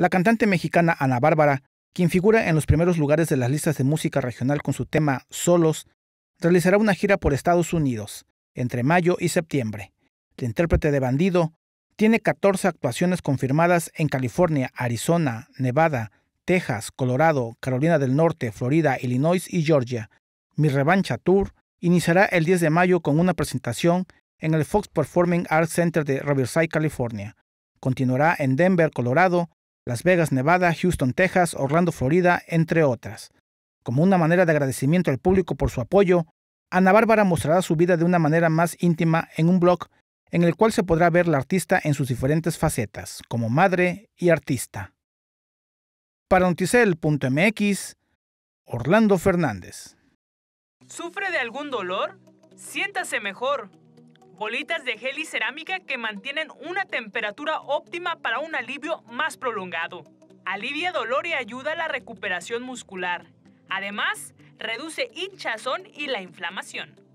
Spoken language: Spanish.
La cantante mexicana Ana Bárbara, quien figura en los primeros lugares de las listas de música regional con su tema Solos, realizará una gira por Estados Unidos entre mayo y septiembre. La intérprete de Bandido tiene 14 actuaciones confirmadas en California, Arizona, Nevada, Texas, Colorado, Carolina del Norte, Florida, Illinois y Georgia. Mi Revancha Tour iniciará el 10 de mayo con una presentación en el Fox Performing Arts Center de Riverside, California. Continuará en Denver, Colorado, las Vegas, Nevada, Houston, Texas, Orlando, Florida, entre otras. Como una manera de agradecimiento al público por su apoyo, Ana Bárbara mostrará su vida de una manera más íntima en un blog en el cual se podrá ver la artista en sus diferentes facetas, como madre y artista. Para Orlando Fernández. ¿Sufre de algún dolor? Siéntase mejor bolitas de gel y cerámica que mantienen una temperatura óptima para un alivio más prolongado. Alivia dolor y ayuda a la recuperación muscular. Además, reduce hinchazón y la inflamación.